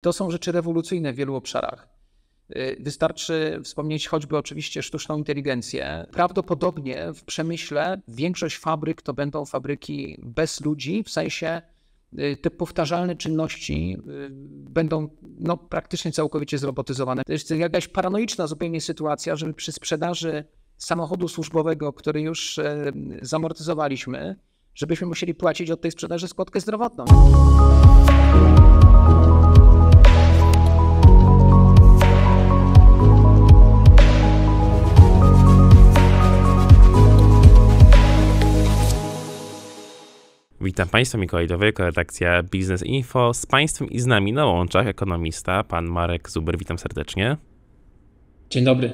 To są rzeczy rewolucyjne w wielu obszarach. Y, wystarczy wspomnieć choćby oczywiście sztuczną inteligencję. Prawdopodobnie w przemyśle większość fabryk to będą fabryki bez ludzi, w sensie y, te powtarzalne czynności y, będą no, praktycznie całkowicie zrobotyzowane. To jest jakaś paranoiczna zupełnie sytuacja, żeby przy sprzedaży samochodu służbowego, który już zamortyzowaliśmy, żebyśmy musieli płacić od tej sprzedaży składkę zdrowotną. Witam Państwa, Mikołaj Dowyko, redakcja Biznes Info. Z Państwem i z nami na łączach ekonomista, pan Marek Zuber. Witam serdecznie. Dzień dobry.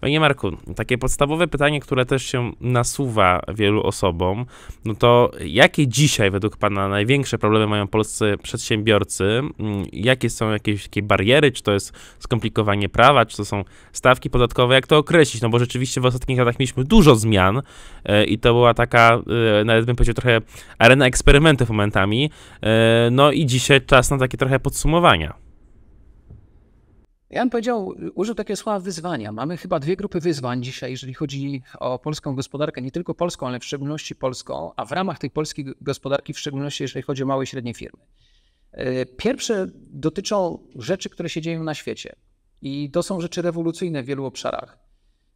Panie Marku, takie podstawowe pytanie, które też się nasuwa wielu osobom, no to jakie dzisiaj według Pana największe problemy mają polscy przedsiębiorcy? Mm, jakie są jakieś takie bariery? Czy to jest skomplikowanie prawa? Czy to są stawki podatkowe? Jak to określić? No bo rzeczywiście w ostatnich latach mieliśmy dużo zmian e, i to była taka, e, nawet bym powiedział, trochę arena eksperymentów momentami. E, no i dzisiaj czas na takie trochę podsumowania. Ja bym powiedział, użył takie słowa wyzwania. Mamy chyba dwie grupy wyzwań dzisiaj, jeżeli chodzi o polską gospodarkę, nie tylko polską, ale w szczególności polską, a w ramach tej polskiej gospodarki, w szczególności jeżeli chodzi o małe i średnie firmy. E, pierwsze dotyczą rzeczy, które się dzieją na świecie i to są rzeczy rewolucyjne w wielu obszarach.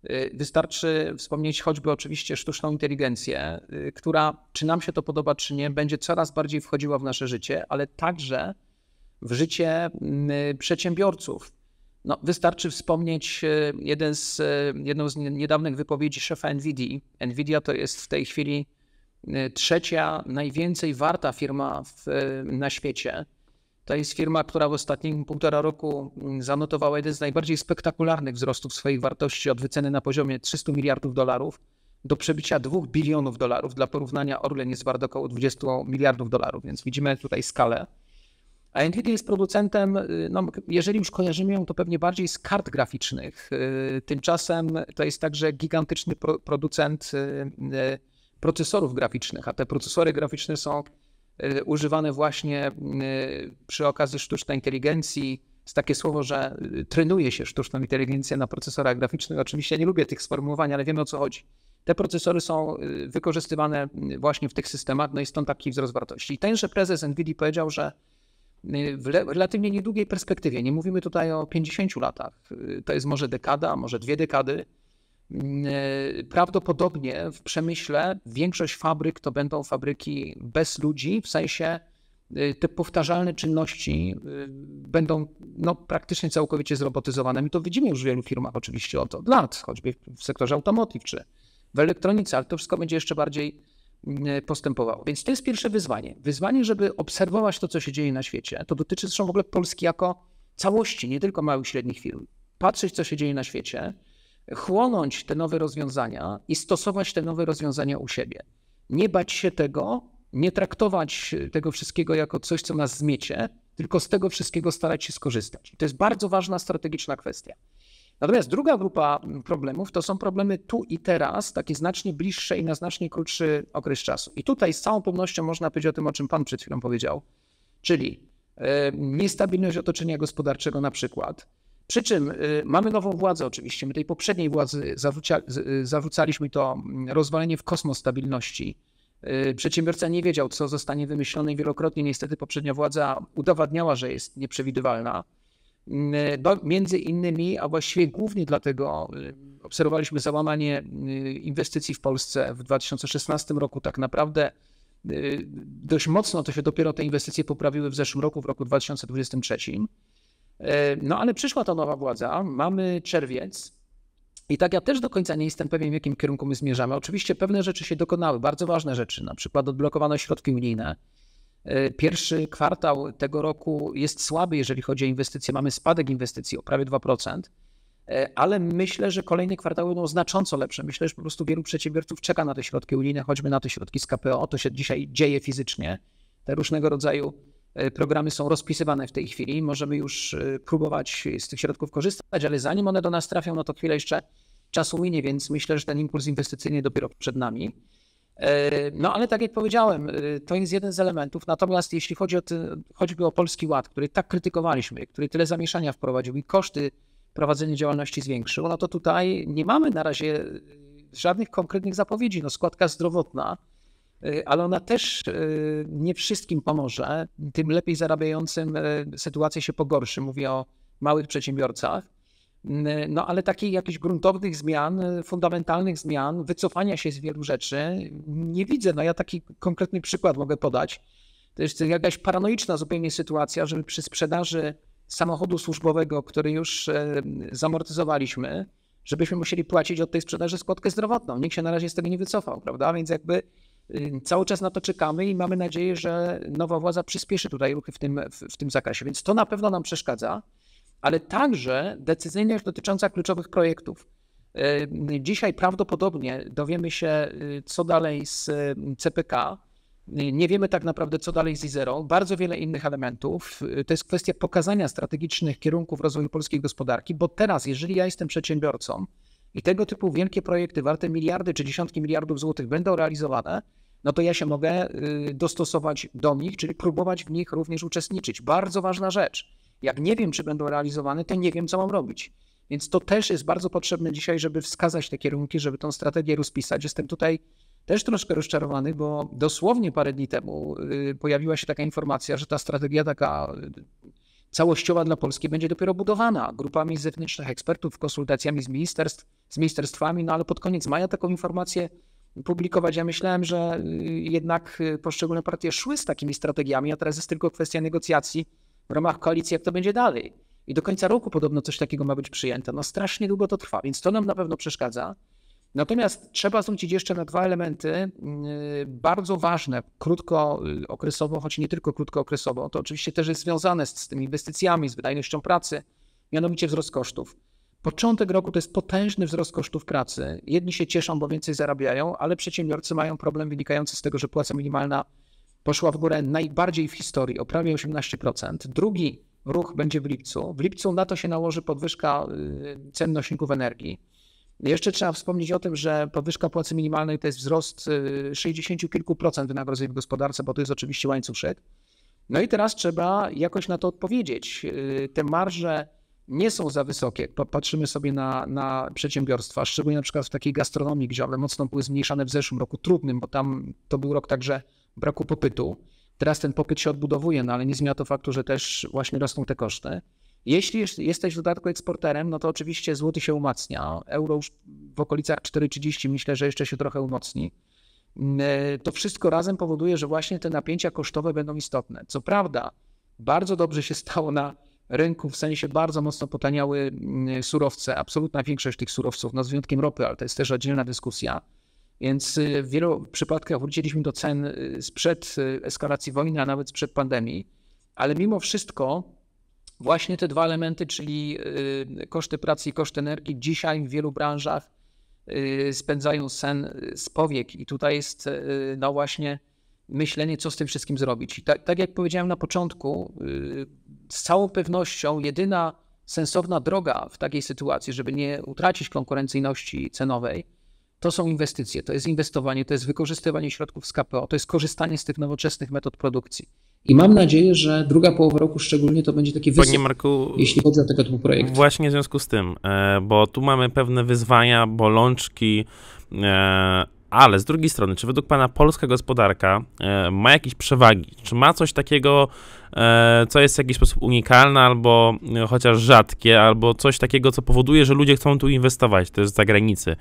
E, wystarczy wspomnieć choćby oczywiście sztuczną inteligencję, e, która, czy nam się to podoba, czy nie, będzie coraz bardziej wchodziła w nasze życie, ale także w życie przedsiębiorców, no, wystarczy wspomnieć e, jeden z, e, jedną z niedawnych wypowiedzi szefa NVIDIA. NVIDIA to jest w tej chwili e, trzecia najwięcej warta firma w, na świecie. To jest firma, która w ostatnim półtora roku mm, zanotowała jeden z najbardziej spektakularnych wzrostów swojej wartości od wyceny na poziomie 300 miliardów dolarów do przebicia 2 bilionów dolarów. Dla porównania Orlen jest wart około 20 miliardów dolarów, więc widzimy tutaj skalę. A Nvidia jest producentem, y, no, jeżeli już kojarzymy ją, to pewnie bardziej z kart graficznych. Y, tymczasem to jest także gigantyczny producent y, procesorów graficznych, a te procesory graficzne są używane właśnie przy okazji sztucznej inteligencji. Jest takie słowo, że trenuje się sztuczną inteligencję na procesorach graficznych. Oczywiście nie lubię tych sformułowań, ale wiemy o co chodzi. Te procesory są wykorzystywane właśnie w tych systemach, no i stąd taki wzrost wartości. I tenże prezes NVIDIA powiedział, że Y, w relatywnie niedługiej perspektywie, nie mówimy tutaj o 50 latach, y, to jest może dekada, może dwie dekady, mm, y, prawdopodobnie w przemyśle większość fabryk to będą fabryki bez ludzi, w sensie te powtarzalne czynności będą no, praktycznie całkowicie zrobotyzowane. My to widzimy już w wielu firmach oczywiście od, lat, choćby w sektorze automotive czy w elektronice, ale to wszystko będzie jeszcze bardziej E, postępowało. Więc to jest pierwsze wyzwanie. Wyzwanie, żeby obserwować to, co się dzieje na świecie. To dotyczy zresztą w ogóle Polski jako całości, nie tylko małych i średnich firm. Patrzeć, co się dzieje na świecie, chłonąć te nowe rozwiązania i stosować te nowe rozwiązania u siebie. Nie bać się tego, nie traktować tego wszystkiego jako coś, co nas zmiecie, tylko z tego wszystkiego starać się skorzystać. To jest bardzo ważna strategiczna kwestia. Natomiast druga grupa problemów to są problemy tu i teraz, takie znacznie bliższe i na znacznie krótszy okres czasu. I tutaj z całą pewnością można powiedzieć o tym, o czym Pan przed chwilą powiedział, czyli e, niestabilność otoczenia gospodarczego na przykład. Przy czym e, mamy nową władzę oczywiście. My tej poprzedniej władzy zawrócia, zawrócaliśmy e, to mm, rozwalenie w kosmos stabilności. Przedsiębiorca nie wiedział, co zostanie wymyślone i wielokrotnie niestety poprzednia władza udowadniała, że jest nieprzewidywalna. Mm, e, do, między innymi, a właściwie głównie dlatego e, obserwowaliśmy załamanie e, inwestycji w Polsce w 2016 roku. Tak naprawdę dość mocno to się dopiero te inwestycje poprawiły w zeszłym roku, w roku 2023. No ale przyszła ta nowa władza, mamy czerwiec. I tak ja też do końca nie jestem pewien, w jakim kierunku my zmierzamy. Oczywiście pewne rzeczy się dokonały, bardzo ważne rzeczy, na przykład odblokowano środki unijne, E, pierwszy kwartał tego roku jest słaby, jeżeli chodzi o inwestycje. Mamy spadek inwestycji o prawie 2%, e, ale myślę, że kolejne kwartały będą znacząco lepsze. Myślę, że po prostu wielu przedsiębiorców czeka na te środki unijne, choćby na te środki z KPO. To się dzisiaj dzieje fizycznie. Te różnego rodzaju e, programy są rozpisywane w tej chwili. Możemy już próbować z tych środków korzystać, ale zanim one do nas trafią, no to chwilę jeszcze czasu minie, więc myślę, że ten impuls inwestycyjny dopiero przed nami. E, no ale tak jak powiedziałem, e, to jest jeden z elementów. Natomiast jeśli chodzi o ty, choćby o Polski Ład, który tak krytykowaliśmy, który tyle zamieszania wprowadził i koszty prowadzenia działalności zwiększył, no to tutaj nie mamy na razie e, żadnych konkretnych zapowiedzi. No składka zdrowotna, ale ona też nie wszystkim pomoże. Tym lepiej zarabiającym sytuacja się pogorszy. Mówię o małych przedsiębiorcach. No ale takich jakichś gruntownych zmian, e, fundamentalnych zmian, wycofania się z wielu rzeczy nie widzę. No ja taki konkretny przykład mogę podać. To jest jakaś paranoiczna zupełnie sytuacja, że przy sprzedaży samochodu służbowego, który już e, zamortyzowaliśmy, żebyśmy musieli płacić od tej sprzedaży składkę zdrowotną. Nikt się na razie z tego nie wycofał, prawda? Więc jakby y, cały czas na to czekamy i mamy nadzieję, że nowa władza przyspieszy tutaj ruchy w tym, w, w tym zakresie. Więc to na pewno nam przeszkadza ale także decyzyjność dotycząca kluczowych projektów. Y, dzisiaj prawdopodobnie dowiemy się, y, co dalej z y, CPK. Nie wiemy tak naprawdę, co dalej z Izero. Bardzo wiele innych elementów. To jest kwestia pokazania strategicznych kierunków rozwoju polskiej gospodarki, bo teraz, jeżeli ja jestem przedsiębiorcą i tego typu wielkie projekty warte miliardy czy dziesiątki miliardów złotych będą realizowane, no to ja się mogę dostosować do nich, czyli próbować w nich również uczestniczyć. Bardzo ważna rzecz. Jak nie wiem, czy będą realizowane, to nie wiem, co mam robić. Więc to też jest bardzo potrzebne dzisiaj, żeby wskazać te kierunki, żeby tą strategię rozpisać. Jestem tutaj też troszkę rozczarowany, bo dosłownie parę dni temu y, pojawiła się taka informacja, że ta strategia taka y, całościowa dla Polski będzie dopiero budowana grupami zewnętrznych ekspertów, konsultacjami z ministerstw, z ministerstwami, no ale pod koniec maja taką informację publikować. Ja myślałem, że y, jednak poszczególne partie szły z takimi strategiami, a teraz jest tylko kwestia negocjacji w ramach koalicji, jak to będzie dalej. I do końca roku podobno coś takiego ma być przyjęte. No strasznie długo to trwa, więc to nam na pewno przeszkadza. Natomiast trzeba zwrócić jeszcze na dwa elementy yy, bardzo ważne, krótkookresowo, yy, choć nie tylko krótkookresowo. To oczywiście też jest związane z, z tymi inwestycjami, z wydajnością pracy, mianowicie wzrost kosztów. Początek roku to jest potężny wzrost kosztów pracy. Jedni się cieszą, bo więcej zarabiają, ale przedsiębiorcy mają problem wynikający z tego, że płaca minimalna poszła w górę najbardziej w historii, o prawie 18%. Drugi ruch będzie w lipcu. W lipcu na to się nałoży podwyżka y, cen nośników energii. Jeszcze trzeba wspomnieć o tym, że podwyżka płacy minimalnej to jest wzrost 60 y, kilku procent wynagrodzeń w gospodarce, bo to jest oczywiście łańcuszek. No i teraz trzeba jakoś na to odpowiedzieć. Y, te marże nie są za wysokie. Patrzymy sobie na, na przedsiębiorstwa, szczególnie na przykład w takiej gastronomii, gdzie one mocno były zmniejszane w zeszłym roku, trudnym, bo tam to był rok także braku popytu. Teraz ten popyt się odbudowuje, no ale nie zmienia to faktu, że też właśnie rosną te koszty. Jeśli jesteś w dodatku eksporterem, no to oczywiście złoty się umacnia. Euro już w okolicach 4,30 myślę, że jeszcze się trochę umocni. Mm, e, to wszystko razem powoduje, że właśnie te napięcia kosztowe będą istotne. Co prawda, bardzo dobrze się stało na rynku, w sensie bardzo mocno potaniały mm, surowce, absolutna większość tych surowców, no z wyjątkiem ropy, ale to jest też oddzielna dyskusja. Więc y, w wielu przypadkach wróciliśmy do cen y, sprzed y, eskalacji wojny, a nawet sprzed pandemii. Ale mimo wszystko właśnie te dwa elementy, czyli koszty pracy i koszty energii, dzisiaj w wielu branżach spędzają sen z powiek. I tutaj jest no właśnie myślenie, co z tym wszystkim zrobić. I tak, tak jak powiedziałem na początku, z całą pewnością jedyna sensowna droga w takiej sytuacji, żeby nie utracić konkurencyjności cenowej, to są inwestycje, to jest inwestowanie, to jest wykorzystywanie środków z KPO, to jest korzystanie z tych nowoczesnych metod produkcji. I mam nadzieję, że druga połowa roku szczególnie to będzie taki wyzwanie, Marku, jeśli chodzi o tego typu Właśnie w związku z tym, e, bo tu mamy pewne wyzwania, bolączki, e, ale z drugiej strony, czy według Pana polska gospodarka e, ma jakieś przewagi? Czy ma coś takiego, e, co jest w jakiś sposób unikalne, albo e, chociaż rzadkie, albo coś takiego, co powoduje, że ludzie chcą tu inwestować też za granicę?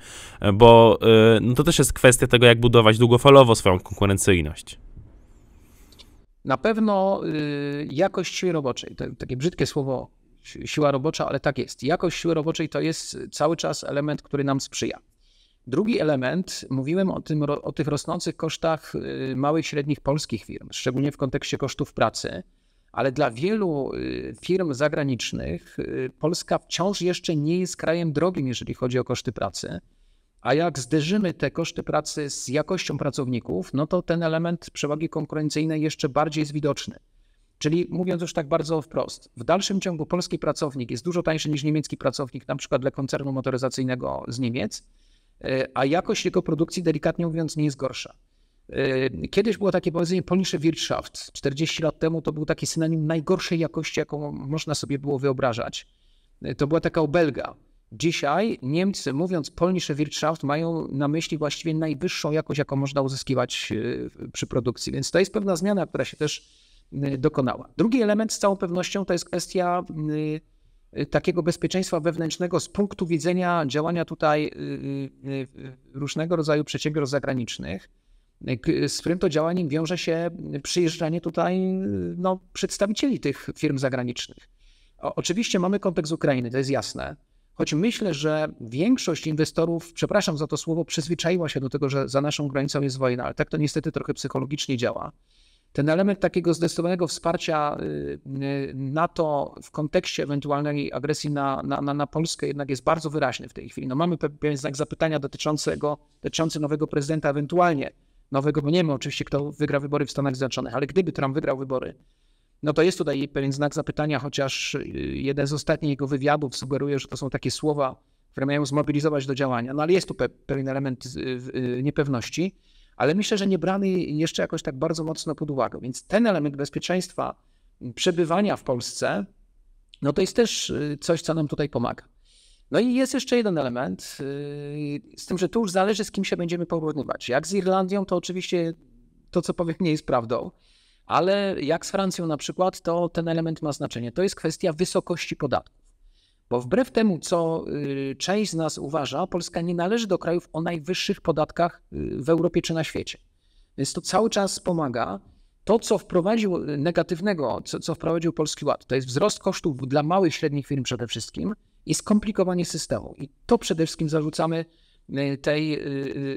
Bo no to też jest kwestia tego, jak budować długofalowo swoją konkurencyjność. Na pewno y, jakość siły roboczej, to takie brzydkie słowo siła robocza, ale tak jest. Jakość siły roboczej to jest cały czas element, który nam sprzyja. Drugi element, mówiłem o, tym, o tych rosnących kosztach y, małych i średnich polskich firm, szczególnie w kontekście kosztów pracy, ale dla wielu y, firm zagranicznych y, Polska wciąż jeszcze nie jest krajem drogim, jeżeli chodzi o koszty pracy. A jak zderzymy te koszty pracy z jakością pracowników, no to ten element przewagi konkurencyjnej jeszcze bardziej jest widoczny. Czyli mówiąc już tak bardzo wprost, w dalszym ciągu polski pracownik jest dużo tańszy niż niemiecki pracownik, na przykład dla koncernu motoryzacyjnego z Niemiec, E, a jakość jego produkcji, delikatnie mówiąc, nie jest gorsza. E, kiedyś było takie powiedzenie polnische Wirtschaft. 40 lat temu to był taki synonim najgorszej jakości, jaką można sobie było wyobrażać. E, to była taka obelga. Dzisiaj Niemcy, mówiąc polnische Wirtschaft, mają na myśli właściwie najwyższą jakość, jaką można uzyskiwać przy produkcji. Więc to jest pewna zmiana, która się też dokonała. Drugi element z całą pewnością to jest kwestia Y, takiego bezpieczeństwa wewnętrznego z punktu widzenia działania tutaj y, y, różnego rodzaju przedsiębiorstw zagranicznych, z którym to działaniem wiąże się przyjeżdżanie tutaj no, przedstawicieli tych firm zagranicznych. oczywiście mamy kontekst Ukrainy, to jest jasne. Choć myślę, że większość inwestorów, przepraszam za to słowo, przyzwyczaiła się do tego, że za naszą granicą jest wojna, ale tak to niestety trochę psychologicznie działa. Ten element takiego zdecydowanego wsparcia y, NATO w kontekście ewentualnej agresji na, na, na, na Polskę jednak jest bardzo wyraźny w tej chwili. No mamy pewien znak zapytania dotyczącego, dotyczący nowego prezydenta, ewentualnie nowego, bo nie wiemy oczywiście, kto wygra wybory w Stanach Zjednoczonych, ale gdyby Trump wygrał wybory, no to jest tutaj pewien znak zapytania, chociaż y, jeden z ostatnich jego wywiadów sugeruje, że to są takie słowa, które mają zmobilizować do działania. No ale jest tu pe pewien element y, niepewności ale myślę, że nie brany jeszcze jakoś tak bardzo mocno pod uwagę. Więc ten element bezpieczeństwa przebywania w Polsce, no to jest też y, coś, co nam tutaj pomaga. No i jest jeszcze jeden element, y, z tym, że tu już zależy, z kim się będziemy porównywać. Jak z Irlandią, to oczywiście to, co powiem, nie jest prawdą, ale jak z Francją na przykład, to ten element ma znaczenie. To jest kwestia wysokości podatku. Bo wbrew temu, co y, część z nas uważa, Polska nie należy do krajów o najwyższych podatkach y, w Europie czy na świecie. Więc to cały czas pomaga. To, co wprowadził y, negatywnego, co, co wprowadził Polski Ład, to jest wzrost kosztów dla małych i średnich firm przede wszystkim i skomplikowanie systemu. I to przede wszystkim zarzucamy tej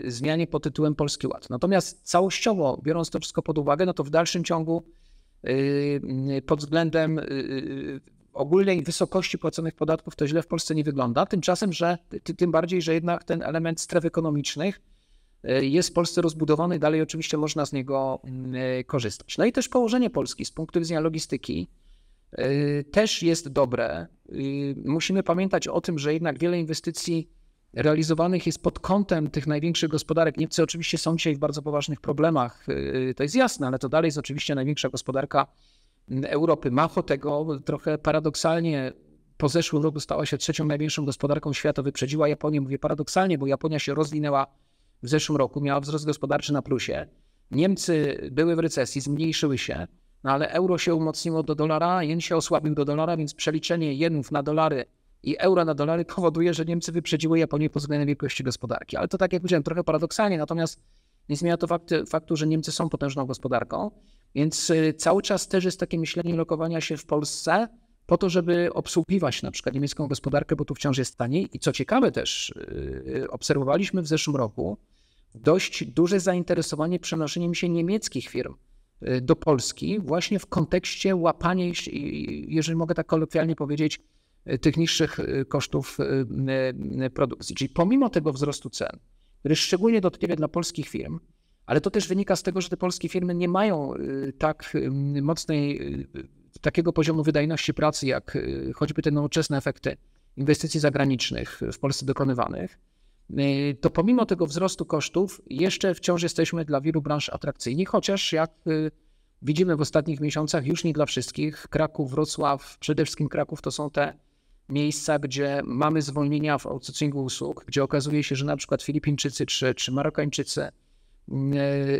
zmianie pod tytułem Polski Ład. Natomiast całościowo, biorąc to wszystko pod uwagę, no to w dalszym ciągu pod względem ogólnej wysokości płaconych podatków to źle w Polsce nie wygląda. Tymczasem, że tym bardziej, że jednak ten element stref ekonomicznych y, jest w Polsce rozbudowany, dalej oczywiście można z niego mm, y, korzystać. No i też położenie Polski z punktu widzenia logistyki y, też jest dobre. Musimy pamiętać o tym, że jednak wiele inwestycji realizowanych jest pod kątem tych największych gospodarek. Niemcy oczywiście są dzisiaj w bardzo poważnych problemach, to jest jasne, ale to dalej jest oczywiście największa gospodarka Europy. Mało tego, trochę paradoksalnie po zeszłym roku stała się trzecią największą gospodarką świata, wyprzedziła Japonię. Mówię paradoksalnie, bo Japonia się rozwinęła w zeszłym roku, miała wzrost gospodarczy na plusie. Niemcy były w recesji, zmniejszyły się, no ale euro się umocniło do dolara, jen się osłabił do dolara, więc przeliczenie jenów na dolary i euro na dolary powoduje, że Niemcy wyprzedziły Japonię pod względem wielkości gospodarki. Ale to tak jak powiedziałem, trochę paradoksalnie, natomiast nie zmienia to faktu, faktu, że Niemcy są potężną gospodarką, więc y, cały czas też jest takie myślenie lokowania się w Polsce po to, żeby obsługiwać na przykład niemiecką gospodarkę, bo tu wciąż jest taniej. I co ciekawe też, y, y, obserwowaliśmy w zeszłym roku dość duże zainteresowanie przenoszeniem się niemieckich firm do Polski właśnie w kontekście łapania, jeżeli mogę tak kolokwialnie powiedzieć, tych niższych kosztów produkcji. Czyli pomimo tego wzrostu cen, który szczególnie dotkliwy dla polskich firm, ale to też wynika z tego, że te polskie firmy nie mają y, tak y, mocnej, y, takiego poziomu wydajności pracy, jak choćby te nowoczesne efekty inwestycji zagranicznych w Polsce dokonywanych, to pomimo tego wzrostu kosztów jeszcze wciąż jesteśmy dla wielu branż atrakcyjni, chociaż jak widzimy w ostatnich miesiącach, już nie dla wszystkich. Kraków, Wrocław, przede wszystkim Kraków to są te miejsca, gdzie mamy zwolnienia w outsourcingu usług, gdzie okazuje się, że na przykład Filipińczycy czy, czy Marokańczycy e,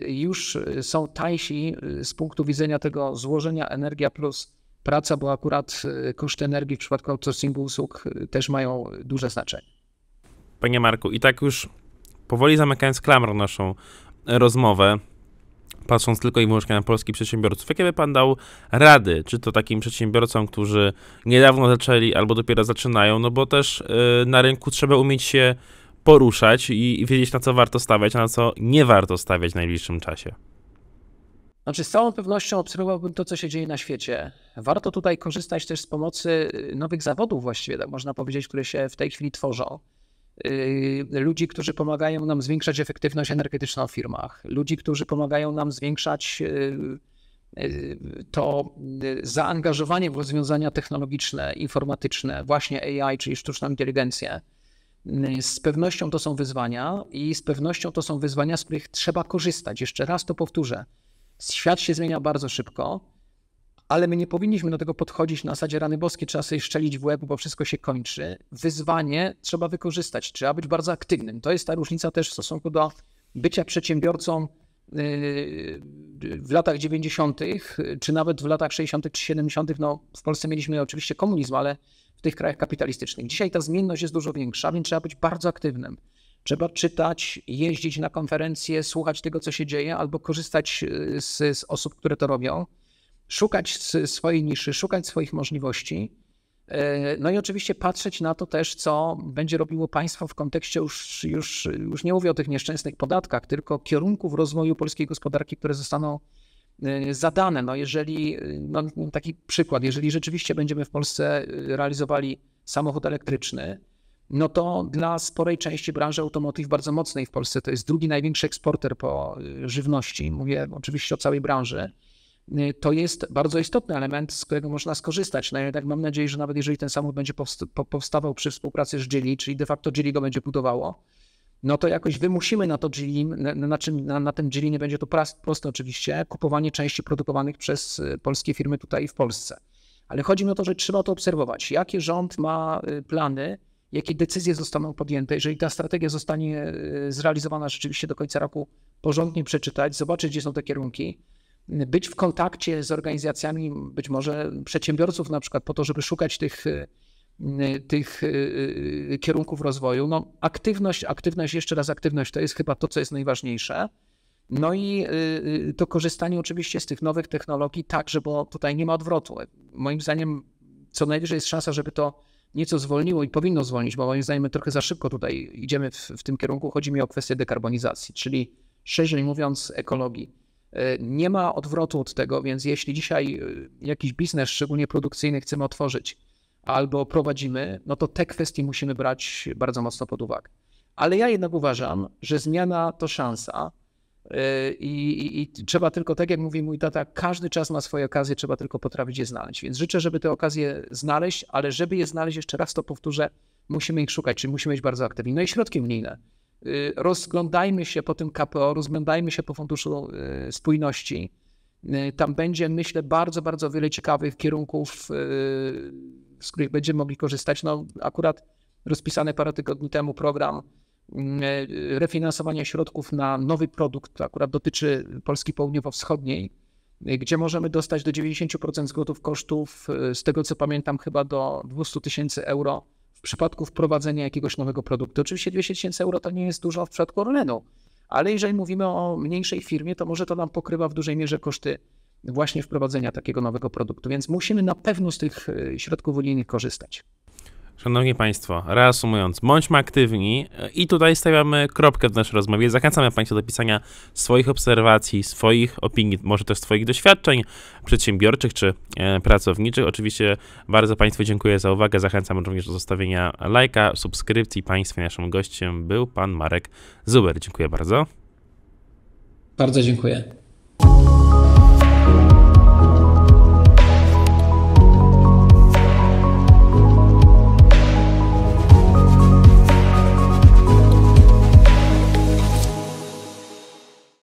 już są tańsi e, z punktu widzenia tego złożenia energia plus praca, bo akurat e, koszty energii w przypadku outsourcingu usług też mają duże znaczenie. Panie Marku, i tak już powoli zamykając klamrą naszą rozmowę, patrząc tylko i wyłącznie na polskich przedsiębiorców. Jakie by Pan dał rady, czy to takim przedsiębiorcom, którzy niedawno zaczęli albo dopiero zaczynają, no bo też y, na rynku trzeba umieć się poruszać i, i wiedzieć, na co warto stawiać, a na co nie warto stawiać w najbliższym czasie. Znaczy, z całą pewnością obserwowałbym to, co się dzieje na świecie. Warto tutaj korzystać też z pomocy y, nowych zawodów, właściwie, tak można powiedzieć, które się w tej chwili tworzą. Y, ludzi, którzy pomagają nam zwiększać efektywność energetyczną w firmach, ludzi, którzy pomagają nam zwiększać y, y, to zaangażowanie w rozwiązania technologiczne, informatyczne, właśnie AI, czyli sztuczną inteligencję. Z pewnością to są wyzwania i z pewnością to są wyzwania, z których trzeba korzystać. Jeszcze raz to powtórzę. Świat się zmienia bardzo szybko ale my nie powinniśmy do tego podchodzić na zasadzie rany boskie, trzeba sobie szczelić w łeb, bo wszystko się kończy. Wyzwanie trzeba wykorzystać, trzeba być bardzo aktywnym. To jest ta różnica też w stosunku do bycia przedsiębiorcą yy, w latach 90., czy nawet w latach 60., czy 70., no w Polsce mieliśmy oczywiście komunizm, ale w tych krajach kapitalistycznych. Dzisiaj ta zmienność jest dużo większa, więc trzeba być bardzo aktywnym. Trzeba czytać, jeździć na konferencje, słuchać tego, co się dzieje, albo korzystać yy, z, z osób, które to robią szukać swojej niszy, szukać swoich możliwości. E, no i oczywiście patrzeć na to też, co będzie robiło państwo w kontekście już, już, już nie mówię o tych nieszczęsnych podatkach, tylko kierunków rozwoju polskiej gospodarki, które zostaną e, zadane. No jeżeli, e, no, no taki przykład, jeżeli rzeczywiście będziemy w Polsce realizowali samochód elektryczny, no to dla sporej części branży automotyw bardzo mocnej w Polsce, to jest drugi największy eksporter po żywności, mówię oczywiście o całej branży, Y, to jest bardzo istotny element, z którego można skorzystać. No ja tak mam nadzieję, że nawet jeżeli ten samochód będzie powstawał przy współpracy z Geely, czyli de facto Geely go będzie budowało, no to jakoś wymusimy na to Geely, na, na, na, na tym Geely, nie będzie to proste oczywiście, kupowanie części produkowanych przez y, polskie firmy tutaj w Polsce. Ale chodzi mi o to, że trzeba to obserwować. Jakie rząd ma y, plany, jakie decyzje zostaną podjęte, jeżeli ta strategia zostanie zrealizowana rzeczywiście do końca roku, porządnie przeczytać, zobaczyć, gdzie są te kierunki, być w kontakcie z organizacjami, być może przedsiębiorców, na przykład po to, żeby szukać tych, y, y, tych y, kierunków rozwoju. No, aktywność, aktywność, jeszcze raz aktywność to jest chyba to, co jest najważniejsze. No i to korzystanie oczywiście z tych nowych technologii także, bo tutaj nie ma odwrotu. Moim zdaniem co najwyżej jest szansa, żeby to nieco zwolniło i powinno zwolnić, bo moim zdaniem my trochę za szybko tutaj idziemy w, w tym kierunku. Chodzi mi o kwestię dekarbonizacji, czyli szerzej mówiąc ekologii E, nie ma odwrotu od tego, więc jeśli dzisiaj e, jakiś biznes, szczególnie produkcyjny, chcemy otworzyć albo prowadzimy, no to te kwestie musimy brać bardzo mocno pod uwagę. Ale ja jednak uważam, że zmiana to szansa e, i, i, i trzeba tylko, tak jak mówi mój tata, każdy czas ma swoje okazje, trzeba tylko potrafić je znaleźć. Więc życzę, żeby te okazje znaleźć, ale żeby je znaleźć, jeszcze raz to powtórzę, musimy ich szukać, czyli musimy być bardzo aktywni. No i środki unijne. Y, rozglądajmy się po tym KPO, rozglądajmy się po Funduszu y, Spójności. Y, tam będzie, myślę, bardzo, bardzo wiele ciekawych kierunków, z których będziemy mogli korzystać. No, akurat rozpisany parę tygodni temu program refinansowania środków na nowy produkt, akurat dotyczy Polski Południowo-Wschodniej, gdzie możemy dostać do 90% zgodów kosztów, z tego co pamiętam, chyba do 200 tysięcy euro przypadku wprowadzenia jakiegoś nowego produktu. Oczywiście 200 tysięcy euro to nie jest dużo w przypadku Orlenu, ale jeżeli mówimy o mniejszej firmie, to może to nam pokrywa w dużej mierze koszty właśnie wprowadzenia takiego nowego produktu, więc musimy na pewno z tych y, środków unijnych korzystać. Szanowni Państwo, reasumując, bądźmy aktywni e, i tutaj stawiamy kropkę w naszej rozmowie. Zachęcamy Państwa do pisania swoich obserwacji, swoich opinii, może też swoich doświadczeń przedsiębiorczych czy e, pracowniczych. Oczywiście bardzo Państwu dziękuję za uwagę. Zachęcam również do zostawienia lajka, subskrypcji Państwu Naszym gościem był Pan Marek Zuber. Dziękuję bardzo. Bardzo dziękuję.